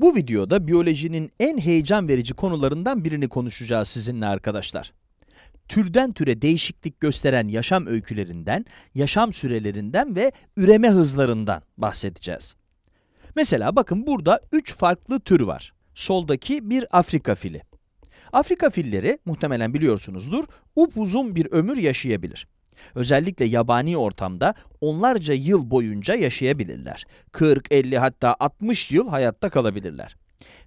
Bu videoda biyolojinin en heyecan verici konularından birini konuşacağız sizinle arkadaşlar. Türden türe değişiklik gösteren yaşam öykülerinden, yaşam sürelerinden ve üreme hızlarından bahsedeceğiz. Mesela bakın burada 3 farklı tür var. Soldaki bir Afrika fili. Afrika filleri muhtemelen biliyorsunuzdur, upuzun bir ömür yaşayabilir. Özellikle yabani ortamda onlarca yıl boyunca yaşayabilirler. 40, 50 hatta 60 yıl hayatta kalabilirler.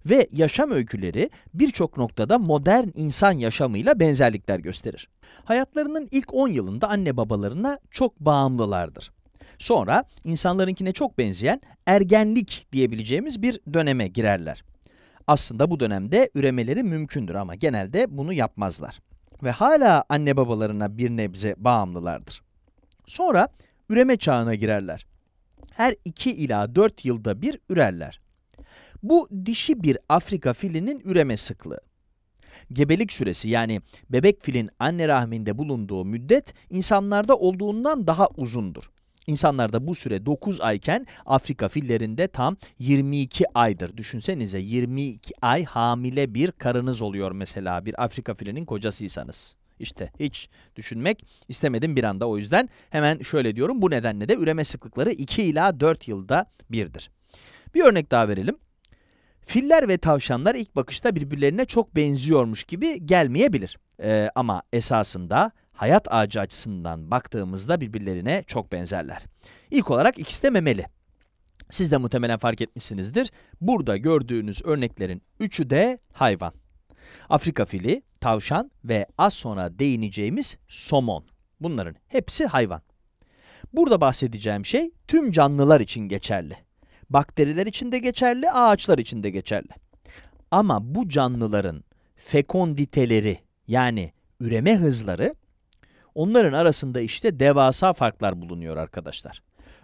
Ve yaşam öyküleri birçok noktada modern insan yaşamıyla benzerlikler gösterir. Hayatlarının ilk 10 yılında anne babalarına çok bağımlılardır. Sonra insanlarınkine çok benzeyen ergenlik diyebileceğimiz bir döneme girerler. Aslında bu dönemde üremeleri mümkündür ama genelde bunu yapmazlar ve hala anne babalarına bir nebze bağımlılardır. Sonra üreme çağına girerler. Her 2 ila 4 yılda bir ürerler. Bu dişi bir Afrika filinin üreme sıklığı. Gebelik süresi yani bebek filin anne rahminde bulunduğu müddet insanlarda olduğundan daha uzundur. İnsanlarda bu süre 9 ayken Afrika fillerinde tam 22 aydır. Düşünsenize 22 ay hamile bir karınız oluyor mesela bir Afrika filinin kocasıysanız. İşte hiç düşünmek istemedim bir anda o yüzden hemen şöyle diyorum bu nedenle de üreme sıklıkları 2 ila 4 yılda birdir. Bir örnek daha verelim. Filler ve tavşanlar ilk bakışta birbirlerine çok benziyormuş gibi gelmeyebilir. Ee, ama esasında hayat ağacı açısından baktığımızda birbirlerine çok benzerler. İlk olarak ikisi de memeli. Siz de muhtemelen fark etmişsinizdir. Burada gördüğünüz örneklerin üçü de hayvan. Afrika fili, tavşan ve az sonra değineceğimiz somon. Bunların hepsi hayvan. Burada bahsedeceğim şey tüm canlılar için geçerli. Bakteriler için de geçerli, ağaçlar için de geçerli. Ama bu canlıların fekonditeleri yani üreme hızları Onların arasında işte devasa farklar bulunuyor arkadaşlar.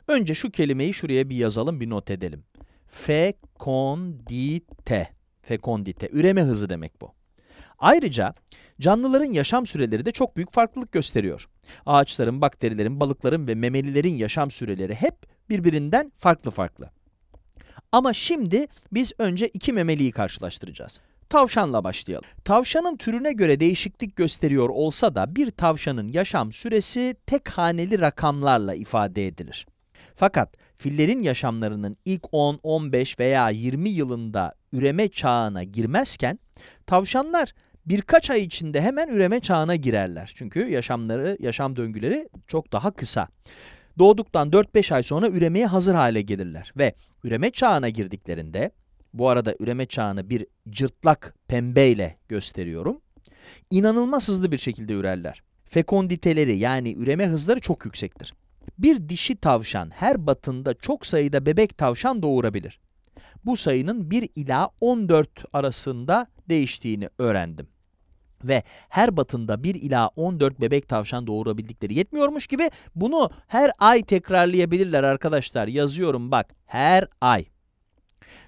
Önce şu kelimeyi şuraya bir yazalım, bir not edelim. Fekondite. Fekondite. Üreme hızı demek bu. Ayrıca canlıların yaşam süreleri de çok büyük farklılık gösteriyor. Ağaçların, bakterilerin, balıkların ve memelilerin yaşam süreleri hep birbirinden farklı farklı. Ama şimdi biz önce iki memeliyi karşılaştıracağız. Tavşanla başlayalım. Tavşanın türüne göre değişiklik gösteriyor olsa da bir tavşanın yaşam süresi tek haneli rakamlarla ifade edilir. Fakat fillerin yaşamlarının ilk 10, 15 veya 20 yılında üreme çağına girmezken tavşanlar birkaç ay içinde hemen üreme çağına girerler. Çünkü yaşamları, yaşam döngüleri çok daha kısa. Doğduktan 4-5 ay sonra üremeye hazır hale gelirler ve üreme çağına girdiklerinde bu arada üreme çağını bir cırtlak pembeyle gösteriyorum. İnanılmaz hızlı bir şekilde ürerler. Fekonditeleri yani üreme hızları çok yüksektir. Bir dişi tavşan her batında çok sayıda bebek tavşan doğurabilir. Bu sayının 1 ila 14 arasında değiştiğini öğrendim ve her batında 1 ila 14 bebek tavşan doğurabildikleri yetmiyormuş gibi bunu her ay tekrarlayabilirler arkadaşlar. Yazıyorum bak her ay.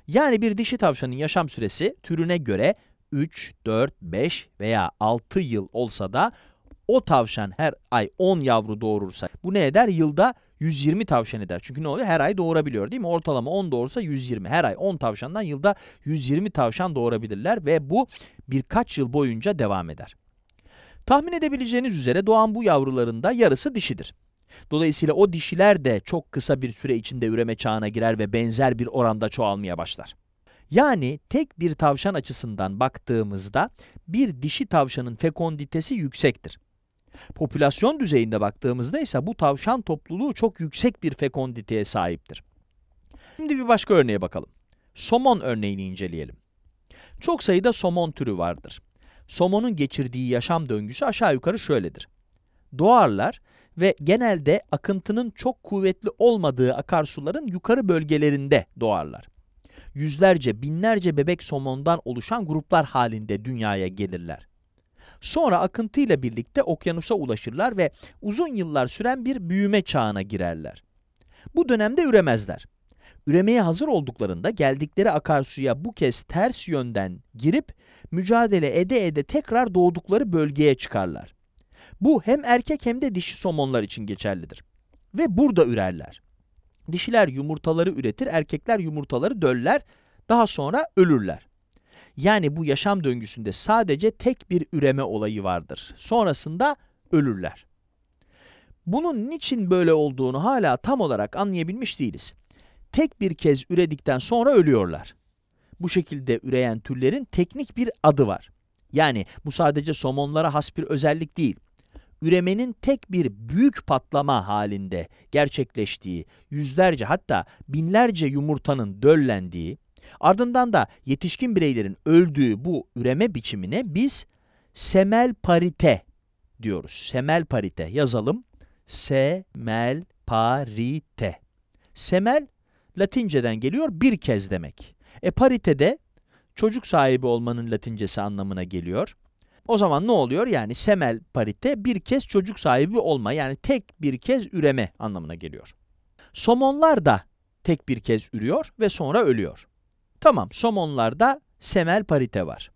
Yani bir dişi tavşanın yaşam süresi türüne göre 3, 4, 5 veya 6 yıl olsa da o tavşan her ay 10 yavru doğurursa bu ne eder? Yılda 120 tavşan eder. Çünkü ne oluyor? Her ay doğurabiliyor değil mi? Ortalama 10 doğursa 120. Her ay 10 tavşandan yılda 120 tavşan doğurabilirler ve bu birkaç yıl boyunca devam eder. Tahmin edebileceğiniz üzere doğan bu yavruların da yarısı dişidir. Dolayısıyla o dişiler de çok kısa bir süre içinde üreme çağına girer ve benzer bir oranda çoğalmaya başlar. Yani tek bir tavşan açısından baktığımızda bir dişi tavşanın fekonditesi yüksektir. Popülasyon düzeyinde baktığımızda ise bu tavşan topluluğu çok yüksek bir fekonditeye sahiptir. Şimdi bir başka örneğe bakalım. Somon örneğini inceleyelim. Çok sayıda somon türü vardır. Somonun geçirdiği yaşam döngüsü aşağı yukarı şöyledir. Doğarlar ve genelde akıntının çok kuvvetli olmadığı akarsuların yukarı bölgelerinde doğarlar. Yüzlerce, binlerce bebek somondan oluşan gruplar halinde dünyaya gelirler. Sonra akıntıyla birlikte okyanusa ulaşırlar ve uzun yıllar süren bir büyüme çağına girerler. Bu dönemde üremezler. Üremeye hazır olduklarında geldikleri akarsuya bu kez ters yönden girip mücadele ede ede tekrar doğdukları bölgeye çıkarlar. Bu hem erkek hem de dişi somonlar için geçerlidir. Ve burada ürerler. Dişiler yumurtaları üretir, erkekler yumurtaları döller, daha sonra ölürler. Yani bu yaşam döngüsünde sadece tek bir üreme olayı vardır. Sonrasında ölürler. Bunun niçin böyle olduğunu hala tam olarak anlayabilmiş değiliz. Tek bir kez üredikten sonra ölüyorlar. Bu şekilde üreyen türlerin teknik bir adı var. Yani bu sadece somonlara has bir özellik değil üremenin tek bir büyük patlama halinde gerçekleştiği, yüzlerce hatta binlerce yumurtanın döllendiği, ardından da yetişkin bireylerin öldüğü bu üreme biçimine biz semel parite diyoruz. Semel parite yazalım. Semel parite. Semel Latinceden geliyor bir kez demek. E parite de çocuk sahibi olmanın Latincesi anlamına geliyor. O zaman ne oluyor? Yani semel parite bir kez çocuk sahibi olma yani tek bir kez üreme anlamına geliyor. Somonlar da tek bir kez ürüyor ve sonra ölüyor. Tamam somonlarda semel parite var.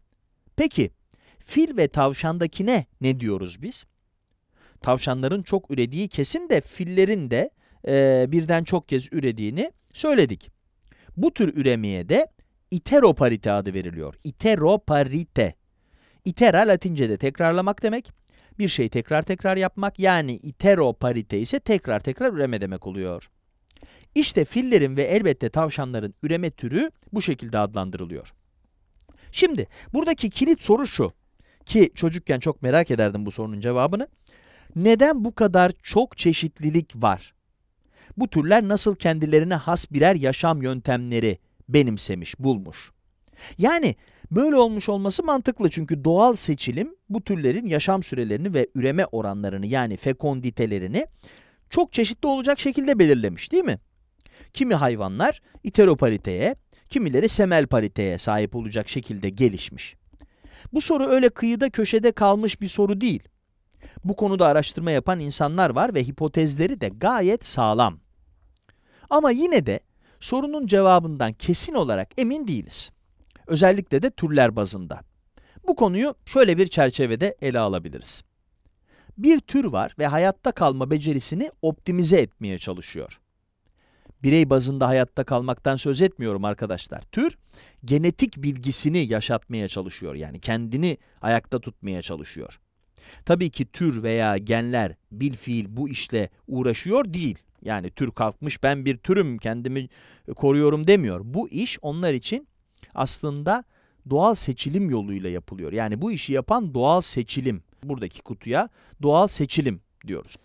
Peki fil ve tavşandakine ne diyoruz biz? Tavşanların çok ürediği kesin de fillerin de e, birden çok kez ürediğini söyledik. Bu tür üremeye de iteroparite adı veriliyor. Iteroparite Itera Latince'de tekrarlamak demek. Bir şeyi tekrar tekrar yapmak yani itero parite ise tekrar tekrar üreme demek oluyor. İşte fillerin ve elbette tavşanların üreme türü bu şekilde adlandırılıyor. Şimdi buradaki kilit soru şu ki çocukken çok merak ederdim bu sorunun cevabını. Neden bu kadar çok çeşitlilik var? Bu türler nasıl kendilerine has birer yaşam yöntemleri benimsemiş, bulmuş? Yani Böyle olmuş olması mantıklı çünkü doğal seçilim bu türlerin yaşam sürelerini ve üreme oranlarını yani fekonditelerini çok çeşitli olacak şekilde belirlemiş değil mi? Kimi hayvanlar iteropariteye, kimileri semel pariteye sahip olacak şekilde gelişmiş. Bu soru öyle kıyıda köşede kalmış bir soru değil. Bu konuda araştırma yapan insanlar var ve hipotezleri de gayet sağlam. Ama yine de sorunun cevabından kesin olarak emin değiliz. Özellikle de türler bazında. Bu konuyu şöyle bir çerçevede ele alabiliriz. Bir tür var ve hayatta kalma becerisini optimize etmeye çalışıyor. Birey bazında hayatta kalmaktan söz etmiyorum arkadaşlar. Tür, genetik bilgisini yaşatmaya çalışıyor. Yani kendini ayakta tutmaya çalışıyor. Tabii ki tür veya genler bilfiil bu işle uğraşıyor değil. Yani tür kalkmış ben bir türüm kendimi koruyorum demiyor. Bu iş onlar için aslında doğal seçilim yoluyla yapılıyor. Yani bu işi yapan doğal seçilim. Buradaki kutuya doğal seçilim diyoruz.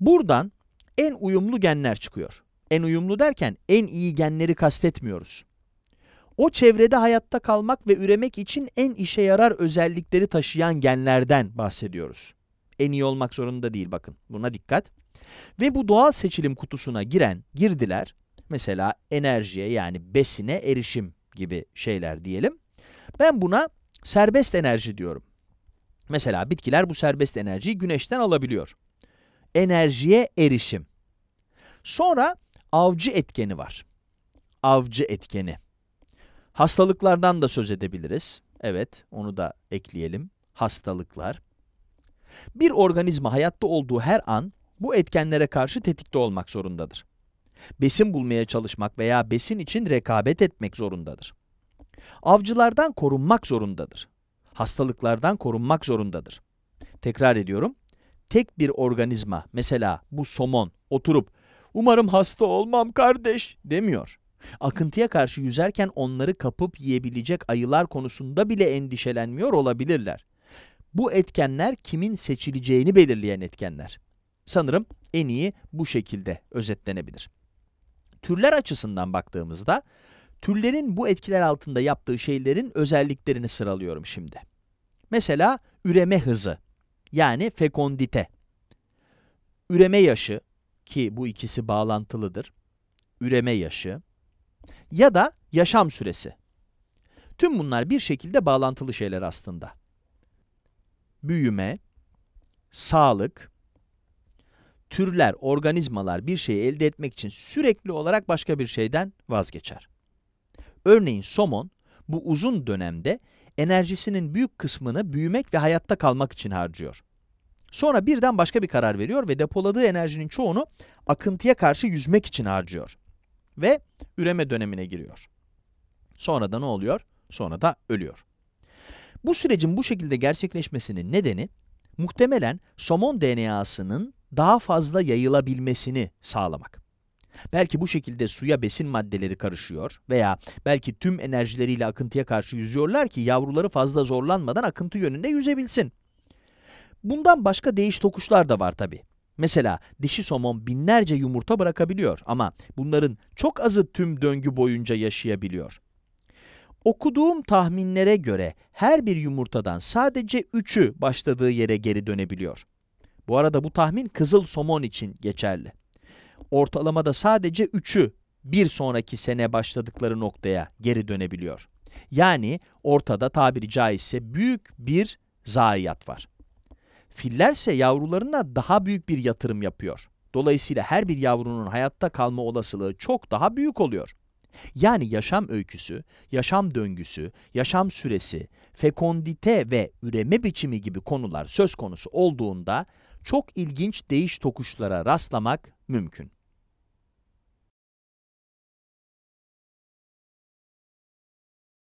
Buradan en uyumlu genler çıkıyor. En uyumlu derken en iyi genleri kastetmiyoruz. O çevrede hayatta kalmak ve üremek için en işe yarar özellikleri taşıyan genlerden bahsediyoruz. En iyi olmak zorunda değil bakın. Buna dikkat. Ve bu doğal seçilim kutusuna giren girdiler mesela enerjiye yani besine erişim gibi şeyler diyelim. Ben buna serbest enerji diyorum. Mesela bitkiler bu serbest enerjiyi güneşten alabiliyor. Enerjiye erişim. Sonra avcı etkeni var. Avcı etkeni. Hastalıklardan da söz edebiliriz. Evet, onu da ekleyelim. Hastalıklar. Bir organizma hayatta olduğu her an bu etkenlere karşı tetikte olmak zorundadır besin bulmaya çalışmak veya besin için rekabet etmek zorundadır. Avcılardan korunmak zorundadır. Hastalıklardan korunmak zorundadır. Tekrar ediyorum, tek bir organizma, mesela bu somon, oturup ''Umarım hasta olmam kardeş'' demiyor. Akıntıya karşı yüzerken onları kapıp yiyebilecek ayılar konusunda bile endişelenmiyor olabilirler. Bu etkenler kimin seçileceğini belirleyen etkenler. Sanırım en iyi bu şekilde özetlenebilir türler açısından baktığımızda türlerin bu etkiler altında yaptığı şeylerin özelliklerini sıralıyorum şimdi. Mesela üreme hızı yani fekondite, üreme yaşı ki bu ikisi bağlantılıdır, üreme yaşı ya da yaşam süresi. Tüm bunlar bir şekilde bağlantılı şeyler aslında. Büyüme, sağlık, türler, organizmalar bir şeyi elde etmek için sürekli olarak başka bir şeyden vazgeçer. Örneğin somon, bu uzun dönemde enerjisinin büyük kısmını büyümek ve hayatta kalmak için harcıyor. Sonra birden başka bir karar veriyor ve depoladığı enerjinin çoğunu akıntıya karşı yüzmek için harcıyor. Ve üreme dönemine giriyor. Sonra da ne oluyor? Sonra da ölüyor. Bu sürecin bu şekilde gerçekleşmesinin nedeni, muhtemelen somon DNA'sının daha fazla yayılabilmesini sağlamak. Belki bu şekilde suya besin maddeleri karışıyor veya belki tüm enerjileriyle akıntıya karşı yüzüyorlar ki yavruları fazla zorlanmadan akıntı yönünde yüzebilsin. Bundan başka değiş tokuşlar da var tabi. Mesela dişi somon binlerce yumurta bırakabiliyor ama bunların çok azı tüm döngü boyunca yaşayabiliyor. Okuduğum tahminlere göre her bir yumurtadan sadece üçü başladığı yere geri dönebiliyor. Bu arada bu tahmin kızıl somon için geçerli. Ortalamada sadece 3'ü bir sonraki sene başladıkları noktaya geri dönebiliyor. Yani ortada tabiri caizse büyük bir zayiat var. Fillerse yavrularına daha büyük bir yatırım yapıyor. Dolayısıyla her bir yavrunun hayatta kalma olasılığı çok daha büyük oluyor. Yani yaşam öyküsü, yaşam döngüsü, yaşam süresi, fekondite ve üreme biçimi gibi konular söz konusu olduğunda çok ilginç değiş tokuşlara rastlamak mümkün.